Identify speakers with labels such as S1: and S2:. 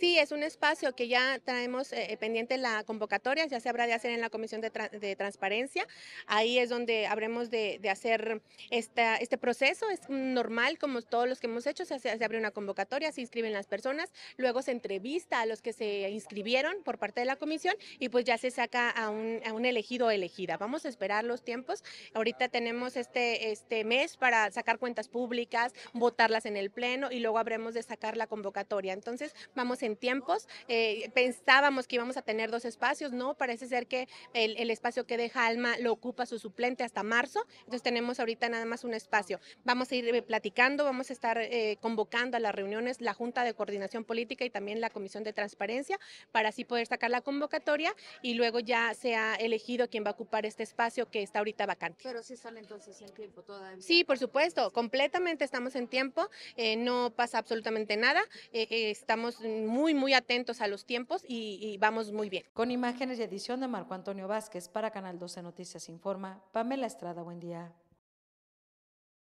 S1: Sí, es un espacio que ya traemos eh, eh, pendiente la convocatoria, ya se habrá de hacer en la Comisión de, Transparencia. Ahí es donde habremos de, hacer esta, este proceso. Es normal, como todos los que hemos hecho, se, abre una convocatoria, se inscriben las personas, luego se entrevista a los que se inscribieron por parte de la Comisión y pues ya se saca a un, elegido o elegida. Vamos a esperar los tiempos. Ahorita tenemos este, este mes para sacar cuentas públicas, votarlas en el Pleno y luego habremos de sacar la convocatoria. Entonces, vamos a tiempos. Eh, pensábamos que íbamos a tener dos espacios, no, parece ser que el, espacio que deja Alma lo ocupa su suplente hasta marzo, entonces tenemos ahorita nada más un espacio. Vamos a ir eh, platicando, vamos a estar eh, convocando a las reuniones la Junta de Coordinación Política y también la Comisión de Transparencia para así poder sacar la convocatoria y luego ya se ha elegido quién va a ocupar este espacio que está ahorita vacante. Pero
S2: sí entonces en tiempo todavía. Sí,
S1: por supuesto, completamente estamos en tiempo, no pasa absolutamente nada, estamos muy muy, muy atentos a los tiempos y, vamos muy bien. Con imágenes y edición de Marco Antonio Vázquez para Canal 12 Noticias Informa, Pamela Estrada, buen día.